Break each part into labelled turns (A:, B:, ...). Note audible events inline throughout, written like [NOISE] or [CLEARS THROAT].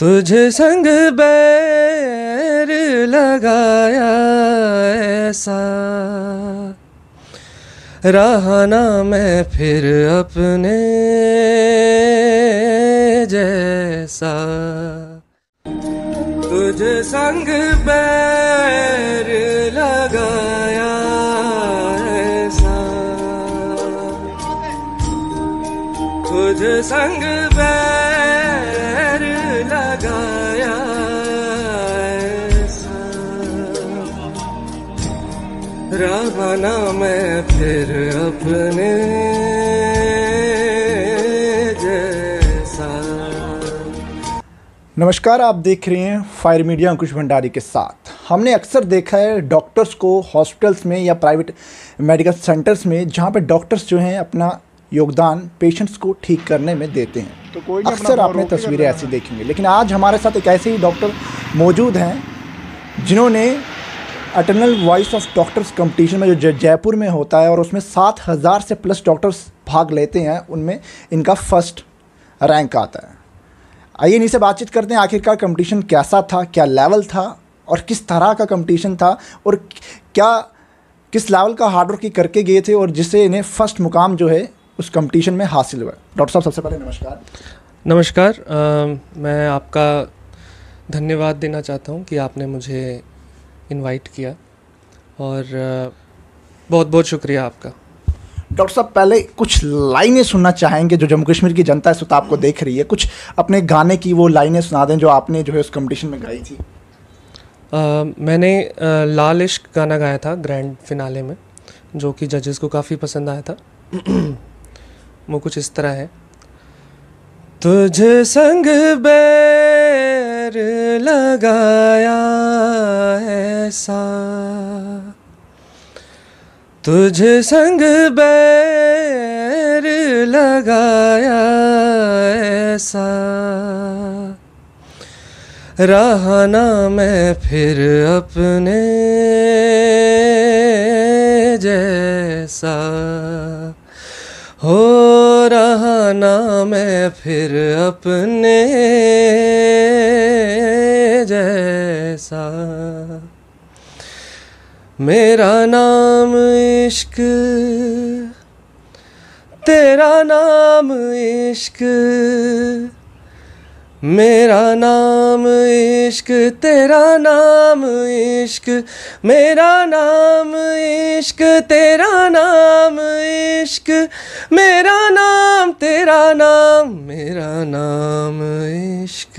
A: तुझे संग बैर लगाया ऐसा रहना मैं फिर अपने जैसा तुझे संग बैर लगाया ऐसा तुझे संग बैर बना मैं फिर अपने
B: जैसा नमस्कार आप देख रहे हैं फायर मीडिया अंकुश भंडारी के साथ हमने अक्सर देखा है डॉक्टर्स को हॉस्पिटल्स में या प्राइवेट मेडिकल सेंटर्स में जहाँ पे डॉक्टर्स जो हैं अपना योगदान पेशेंट्स को ठीक करने में देते हैं तो कोई अक्सर आपने तस्वीरें ऐसी देखेंगे लेकिन आज हमारे साथ एक ऐसे ही डॉक्टर मौजूद हैं जिन्होंने eternal voice of doctors competition में जो जयपुर में होता है और उसमें सात हज़ार से प्लस डॉक्टर्स भाग लेते हैं उनमें इनका फर्स्ट रैंक आता है आइए इन्हीं से बातचीत करते हैं आखिरकार कंपटीशन कैसा था क्या लेवल था और किस तरह का कंपटीशन था और क्या किस लेवल का हार्डवर्क करके गए थे और जिससे इन्हें फर्स्ट मुकाम जो है उस कंपटीशन में हासिल हुआ डॉक्टर साहब सबसे पहले नमस्कार
C: नमस्कार आ, मैं आपका धन्यवाद देना चाहता हूँ कि आपने मुझे इनवाइट किया और बहुत बहुत शुक्रिया आपका
B: डॉक्टर साहब पहले कुछ लाइनें सुनना चाहेंगे जो जम्मू कश्मीर की जनता इस वक्त आपको देख रही है कुछ अपने गाने की वो लाइनें सुना दें जो आपने जो है उस कंपटीशन में गाई थी
C: आ, मैंने लाल इश्क गाना गाया था ग्रैंड फिनाले में जो कि जजेस को काफ़ी पसंद आया था [CLEARS THROAT] वो कुछ इस तरह है
A: तुझे संग बैर लगाया है ऐसा तुझे संग बैर लगाया ऐसा रहा ना मैं फिर अपने जैसा हो रहा ना मैं फिर अपने जैसा मेरा नाम इश्क तेरा नाम इश्क मेरा नाम इश्क तेरा नाम इश्क मेरा नाम इश्क तेरा नाम इश्क मेरा नाम तेरा नाम मेरा नाम इश्क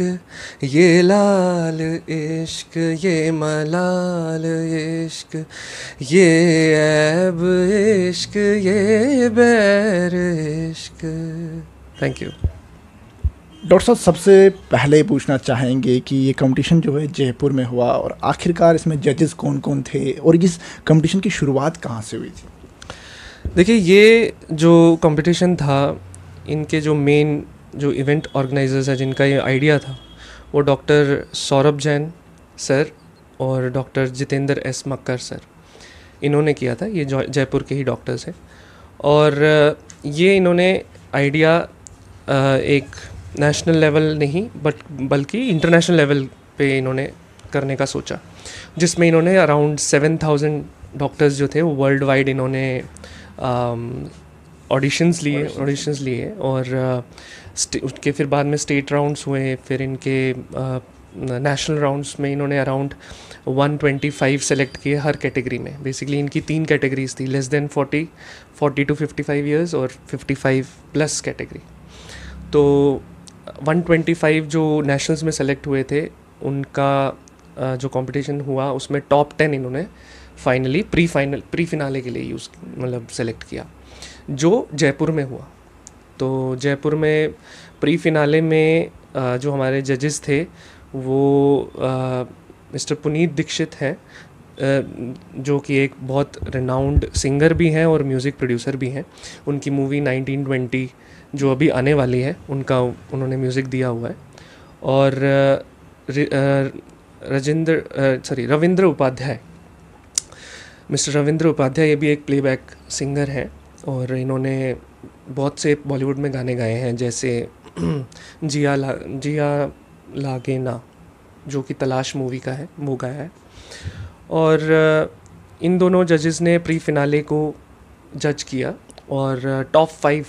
A: ये लाल इश्क ये मलाल इश्क ये ऐब इश्क ये बैर इश्क
B: थैंक यू डॉक्टर साहब सबसे पहले पूछना चाहेंगे कि ये कंपटीशन जो है जयपुर में हुआ और आखिरकार इसमें जजेस कौन कौन थे और इस कंपटीशन की शुरुआत कहाँ से हुई थी
C: देखिए ये जो कंपटीशन था इनके जो मेन जो इवेंट ऑर्गेनाइजर्स है जिनका ये आइडिया था वो डॉक्टर सौरभ जैन सर और doctor Jitendra S Makkar sir इन्होंने किया था ये जयपुर के ही डॉक्टर्स हैं और ये इन्होंने आइडिया एक नेशनल लेवल नहीं बट बल्कि इंटरनेशनल लेवल पे इन्होंने करने का सोचा जिसमें इन्होंने अराउंड सेवन थाउजेंड डॉक्टर्स जो थे वो वर्ल्ड वाइड इन्होंने ऑडिशंस um, लिए ऑडिशंस लिए और uh, उसके फिर बाद में स्टेट राउंड्स हुए फिर इनके नेशनल uh, राउंड्स में इन्होंने अराउंड 125 सेलेक्ट किए हर कैटेगरी में बेसिकली इनकी तीन कैटेगरीज थी लेस देन 40 40 टू 55 इयर्स और 55 प्लस कैटेगरी तो 125 जो नेशनल्स में सेलेक्ट हुए थे उनका जो कंपटीशन हुआ उसमें टॉप टेन इन्होंने finally pre final pre finale के लिए यूज़ मतलब सेलेक्ट किया जो जयपुर में हुआ तो जयपुर में प्री फिनाले में जो हमारे जजेस थे वो मिस्टर पुनीत दीक्षित हैं जो कि एक बहुत रिनाउंड सिंगर भी हैं और म्यूज़िक प्रोड्यूसर भी हैं उनकी मूवी 1920 जो अभी आने वाली है उनका उन्होंने म्यूज़िक दिया हुआ है और रजिंद्र सॉरी रविंद्र उपाध्याय मिस्टर रविंद्र उपाध्याय ये भी एक प्लेबैक सिंगर हैं और इन्होंने बहुत से बॉलीवुड में गाने गाए हैं जैसे [CLEARS THROAT] जिया ला जिया लागे ना जो कि तलाश मूवी का है वो गाया है और इन दोनों जजेस ने प्री फिनाले को जज किया और टॉप फाइव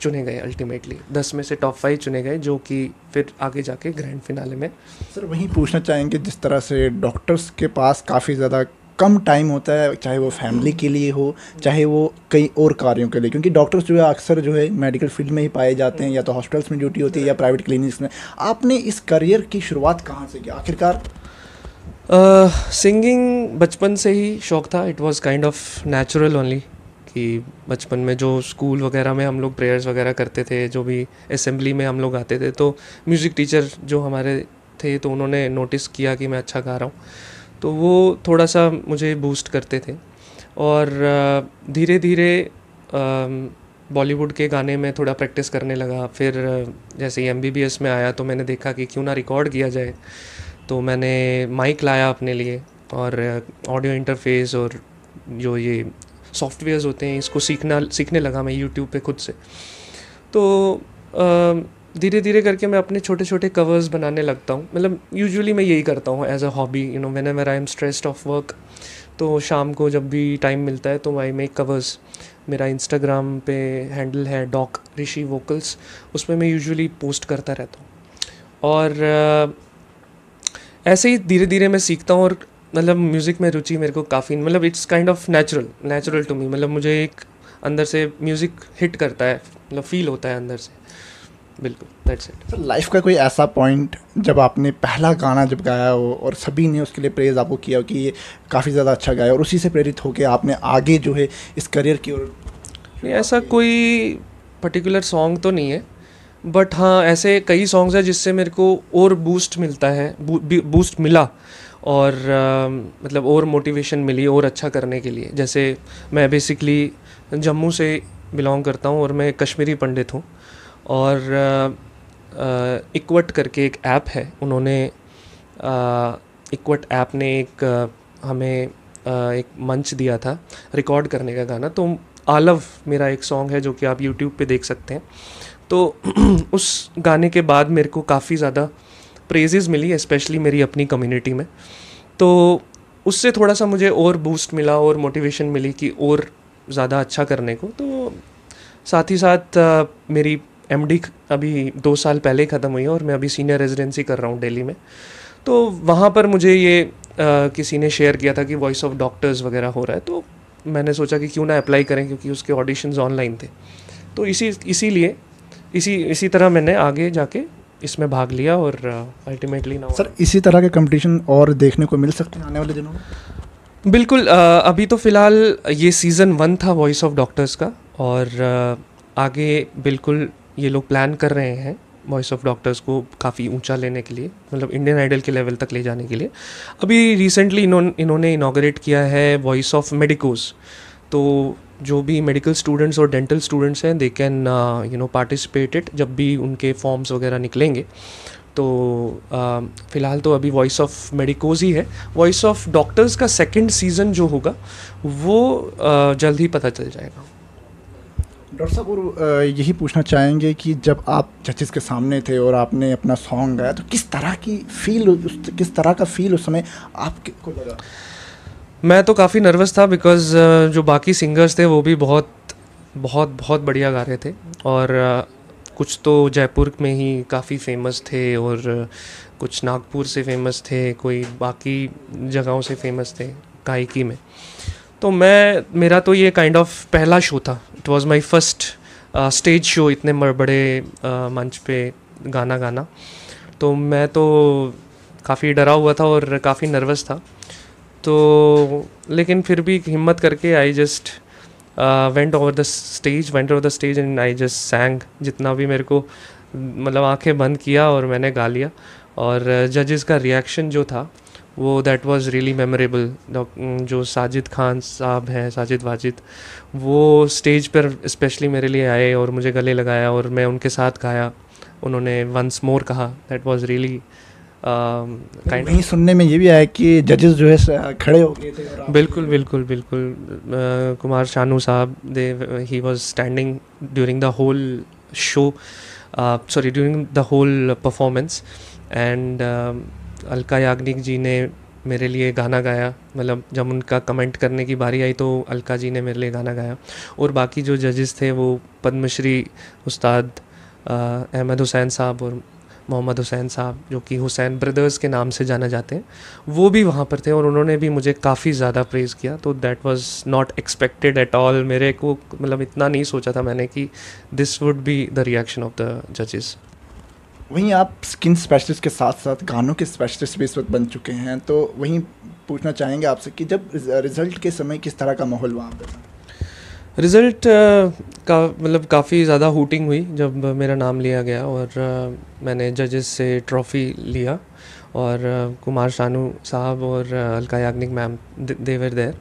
C: चुने गए अल्टीमेटली दस में से टॉप फाइव चुने गए जो कि फिर आगे जाके
B: ग्रैंड फिनाले में सर वहीं पूछना चाहेंगे जिस तरह से डॉक्टर्स के पास काफ़ी ज़्यादा कम टाइम होता है चाहे वो फैमिली के लिए हो चाहे वो कई और कार्यों के लिए क्योंकि डॉक्टर्स जो है अक्सर जो है मेडिकल फील्ड में ही पाए जाते हैं या तो हॉस्पिटल्स में ड्यूटी होती है या प्राइवेट क्लिनिक्स में आपने इस करियर की शुरुआत कहाँ से की आखिरकार सिंगिंग uh, बचपन
C: से ही शौक़ था it was kind of natural only कि बचपन में जो स्कूल वगैरह में हम लोग प्रेयर्स वगैरह करते थे जो भी असम्बली में हम लोग आते थे तो म्यूज़िक टीचर जो हमारे थे तो उन्होंने नोटिस किया कि मैं अच्छा गा रहा हूँ तो वो थोड़ा सा मुझे बूस्ट करते थे और धीरे धीरे बॉलीवुड के गाने में थोड़ा प्रैक्टिस करने लगा फिर uh, जैसे ही एम में आया तो मैंने देखा कि क्यों ना रिकॉर्ड किया जाए तो मैंने माइक लाया अपने लिए और ऑडियो uh, इंटरफेस और जो ये सॉफ्टवेयर्स होते हैं इसको सीखना सीखने लगा मैं यूट्यूब पे खुद से तो uh, धीरे धीरे करके मैं अपने छोटे छोटे कवर्स बनाने लगता हूँ मतलब यूजुअली मैं यही करता हूँ as a hobby you know whenever I am stressed of work तो शाम को जब भी टाइम मिलता है तो आई मेक कवर्स मेरा इंस्टाग्राम पे हैंडल है डॉक ऋषि वोकल्स उसमें मैं यूजुअली पोस्ट करता रहता हूँ और uh, ऐसे ही धीरे धीरे मैं सीखता हूँ और मतलब म्यूज़िक में रुचि मेरे को काफ़ी मतलब it's kind of natural natural to me मतलब मुझे एक अंदर से म्यूज़िक हिट करता है मतलब फील होता है अंदर से बिल्कुल दैट्स इट सर लाइफ
B: का कोई ऐसा पॉइंट जब आपने पहला गाना जब गाया हो और सभी ने उसके लिए प्रेज़ आपको किया हो कि ये काफ़ी ज़्यादा अच्छा गाया और उसी से प्रेरित होकर आपने आगे जो है इस करियर की ओर
C: ऐसा कोई पर्टिकुलर सॉन्ग तो नहीं है बट हाँ ऐसे कई सॉन्ग्स हैं जिससे मेरे को और बूस्ट मिलता है बू, बूस्ट मिला और आ, मतलब और मोटिवेशन मिली और अच्छा करने के लिए जैसे मैं बेसिकली जम्मू से बिलोंग करता हूँ और मैं कश्मीरी पंडित हूँ और इक्वट करके एक ऐप है उन्होंने इक्वट ऐप ने एक हमें आ, एक मंच दिया था रिकॉर्ड करने का गाना तो आलव मेरा एक सॉन्ग है जो कि आप यूट्यूब पे देख सकते हैं तो [CLEARS THROAT] उस गाने के बाद मेरे को काफ़ी ज़्यादा प्रेजेज़ मिली स्पेशली मेरी अपनी कम्युनिटी में तो उससे थोड़ा सा मुझे और बूस्ट मिला और मोटिवेशन मिली कि और ज़्यादा अच्छा करने को तो साथ ही साथ आ, मेरी एम अभी दो साल पहले ख़त्म हुई है और मैं अभी सीनियर रेजिडेंसी कर रहा हूँ दिल्ली में तो वहाँ पर मुझे ये आ, किसी ने शेयर किया था कि वॉइस ऑफ डॉक्टर्स वगैरह हो रहा है तो मैंने सोचा कि क्यों ना अप्लाई करें क्योंकि उसके ऑडिशन ऑनलाइन थे तो इसी इसीलिए इसी इसी तरह मैंने आगे जाके इसमें भाग लिया और
B: अल्टीमेटली ना सर इसी तरह के कंपटीशन और देखने को मिल सकते हैं आने वाले दिनों
C: बिल्कुल अभी तो फ़िलहाल ये सीज़न वन था वॉइस ऑफ डॉक्टर्स का और आगे बिल्कुल ये लोग प्लान कर रहे हैं वॉइस ऑफ डॉक्टर्स को काफ़ी ऊंचा लेने के लिए मतलब इंडियन आइडल के लेवल तक ले जाने के लिए अभी रिसेंटली इन्हों, इन्होंने इनोग्रेट किया है वॉइस ऑफ मेडिकोज तो जो भी मेडिकल स्टूडेंट्स और डेंटल स्टूडेंट्स हैं they can you know participate it जब भी उनके फॉर्म्स वगैरह निकलेंगे तो uh, फ़िलहाल तो अभी वॉइस ऑफ मेडिकोज ही है वॉइस ऑफ डॉक्टर्स का सेकेंड सीज़न जो होगा वो uh, जल्द ही पता चल जाएगा
B: डॉक्टर साहब और uh, यही पूछना चाहेंगे कि जब आप जजेस के सामने थे और आपने अपना सॉन्ग गाया तो किस तरह की फील किस तरह का फील उस समय आपको लगा
C: मैं तो काफ़ी नर्वस था बिकॉज uh, जो बाकी सिंगर्स थे वो भी बहुत बहुत बहुत बढ़िया गा रहे थे और uh, कुछ तो जयपुर में ही काफ़ी फेमस थे और uh, कुछ नागपुर से फेमस थे कोई बाकी जगहों से फेमस थे गायकी में तो मैं मेरा तो ये काइंड kind ऑफ of पहला शो था it was my first stage show इतने बड़े uh, मंच पे गाना गाना तो मैं तो काफ़ी डरा हुआ था और काफ़ी नर्वस था तो लेकिन फिर भी हिम्मत करके I just went over the stage went over the stage and I just sang जितना भी मेरे को मतलब आंखें बंद किया और मैंने गा लिया और जजेस uh, का रिएक्शन जो था वो दैट वाज रियली मेमोरेबल जो साजिद खान साहब हैं साजिद वाजिद वो स्टेज पर स्पेशली मेरे लिए आए और मुझे गले लगाया और मैं उनके साथ गाया उन्होंने वंस मोर कहा that was really kind uh, of...
B: सुनने में ये भी आया कि जजेस जो है खड़े हो गए थे
C: बिल्कुल बिल्कुल बिल्कुल कुमार शानू साहब they he was standing during the whole show sorry during the whole performance and Alka Yagnik ji ने मेरे लिए गाना गाया मतलब जब उनका कमेंट करने की बारी आई तो अलका जी ने मेरे लिए गाना गाया और बाकी जो जजेस थे वो पद्मश्री उस्ताद अहमद हुसैन साहब और मोहम्मद हुसैन साहब जो कि हुसैन ब्रदर्स के नाम से जाना जाते हैं वो भी वहाँ पर थे और उन्होंने भी मुझे काफ़ी ज़्यादा प्रेज़ किया तो that was not expected at all मेरे को मतलब इतना नहीं सोचा था मैंने कि this would be the reaction of the जजेस
B: वहीं आप स्किन स्पेशलिस्ट के साथ साथ गानों के स्पेशलिस्ट भी इस वक्त बन चुके हैं तो वहीं पूछना चाहेंगे आपसे कि जब रिज़ल्ट के समय किस तरह का माहौल वहाँ पर
C: रिज़ल्ट का मतलब काफ़ी ज़्यादा हूटिंग हुई जब मेरा नाम लिया गया और मैंने जजेस से ट्रॉफ़ी लिया और कुमार शानू साहब और Alka Yagnik ma'am they were there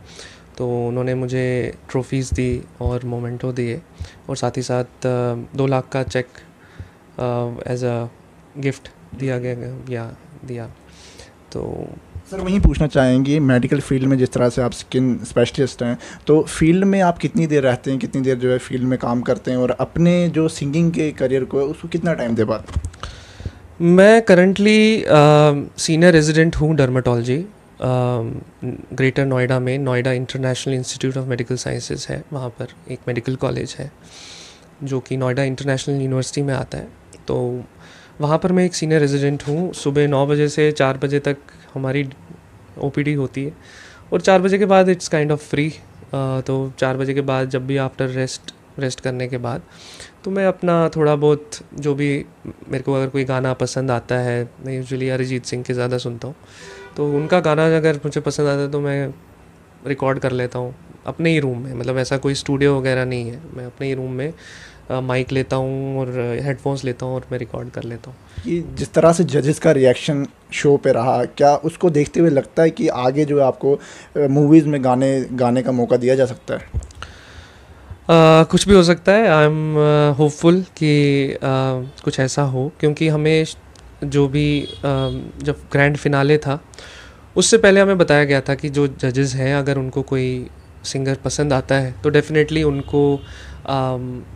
C: तो उन्होंने मुझे ट्रॉफ़ीज़ दी और मोमेंटो दिए और साथ ही साथ दो लाख का चेक एज अ गिफ्ट दिया गया या दिया
B: तो सर वहीं पूछना चाहेंगे मेडिकल फील्ड में जिस तरह से आप स्किन स्पेशलिस्ट हैं तो फील्ड में आप कितनी देर रहते हैं कितनी देर जो है फील्ड में काम करते हैं और अपने जो सिंगिंग के करियर को है उसको कितना टाइम दे पाते मैं करंटली
C: सीनियर रेजिडेंट हूँ डर्माटोलॉजी ग्रेटर नोएडा में Noida international institute of medical sciences है वहाँ पर एक मेडिकल कॉलेज है जो कि नोएडा इंटरनेशनल यूनिवर्सिटी में आता है तो वहाँ पर मैं एक सीनियर रेजिडेंट हूँ सुबह नौ बजे से चार बजे तक हमारी ओ होती है और चार बजे के बाद इट्स काइंड ऑफ फ्री तो चार बजे के बाद जब भी आफ्टर रेस्ट रेस्ट करने के बाद तो मैं अपना थोड़ा बहुत जो भी मेरे को अगर कोई गाना पसंद आता है मैं यूजुअली अरिजीत सिंह के ज़्यादा सुनता हूँ तो उनका गाना अगर मुझे पसंद आता है तो मैं रिकॉर्ड कर लेता हूँ अपने ही रूम में मतलब ऐसा कोई स्टूडियो वगैरह नहीं है मैं अपने ही रूम में माइक लेता हूँ और हेडफोन्स लेता हूँ और मैं रिकॉर्ड कर लेता
B: हूँ कि जिस तरह से जजेस का रिएक्शन शो पे रहा क्या उसको देखते हुए लगता है कि आगे जो है आपको मूवीज़ में गाने गाने का मौका दिया जा सकता है
C: आ, कुछ भी हो सकता है आई एम होपफुल कि आ, कुछ ऐसा हो क्योंकि हमें जो भी आ, जब ग्रैंड फिनाले था उससे पहले हमें बताया गया था कि जो जजेस हैं अगर उनको कोई सिंगर पसंद आता है तो डेफिनेटली उनको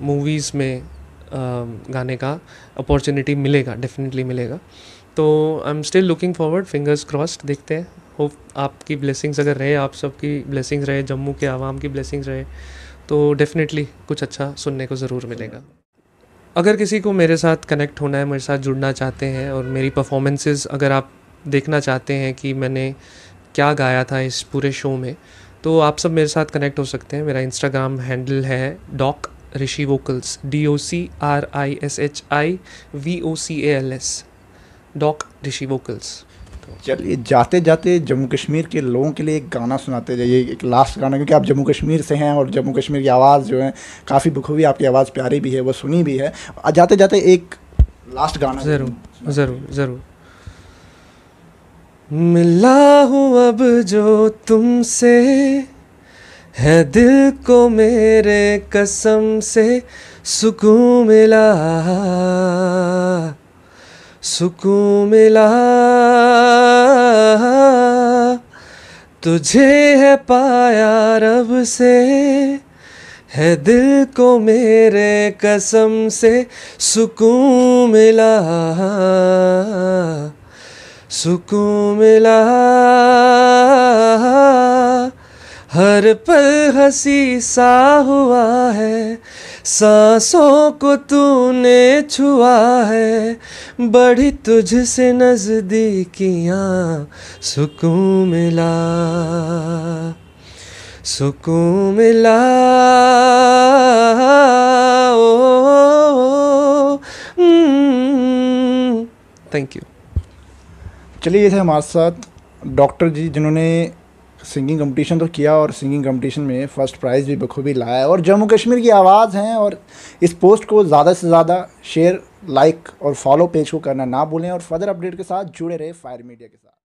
C: मूवीज़ um, में um, गाने का अपॉर्चुनिटी मिलेगा डेफिनेटली मिलेगा तो I am still looking forward fingers crossed देखते हैं होप आपकी ब्लेसिंग्स अगर रहे आप सबकी ब्लेसिंग्स रहे जम्मू के आवाम की ब्लेसिंग्स रहे तो डेफिनेटली कुछ अच्छा सुनने को ज़रूर मिलेगा अगर किसी को मेरे साथ कनेक्ट होना है मेरे साथ जुड़ना चाहते हैं और मेरी परफॉर्मेंसेस अगर आप देखना चाहते हैं कि मैंने क्या गाया था इस पूरे शो में तो आप सब मेरे साथ कनेक्ट हो सकते हैं मेरा इंस्टाग्राम हैंडल है doc Rishi vocals D O C R I S H I V O C A L S doc
B: Rishi vocals चलिए जाते जाते जम्मू कश्मीर के लोगों के लिए एक गाना सुनाते जाइए एक लास्ट गाना क्योंकि आप जम्मू कश्मीर से हैं और जम्मू कश्मीर की आवाज़ जो है काफ़ी बखूबी आपकी आवाज़ प्यारी भी है वो सुनी भी है जाते जाते एक लास्ट गाना ज़रूर ज़रूर ज़रूर मिला हूँ अब जो तुमसे
A: है दिल को मेरे कसम से सुकून मिला सुकून मिला तुझे है पाया रब से है दिल को मेरे कसम से सुकून मिला सुकून मिला हर पल हंसी सा हुआ है सांसों को तूने छुआ है बड़ी तुझसे नजदीकियाँ सुकून मिला सुकून मिला ओ,
B: थैंक यू चलिए ये थे हमारे साथ डॉक्टर जी जिन्होंने सिंगिंग कंपटीशन तो किया और सिंगिंग कंपटीशन में फ़र्स्ट प्राइज़ भी बखूबी लाया है और जम्मू कश्मीर की आवाज़ हैं और इस पोस्ट को ज़्यादा से ज़्यादा शेयर लाइक और फॉलो पेज को करना ना भूलें और फर्दर अपडेट के साथ जुड़े रहे फायर मीडिया के साथ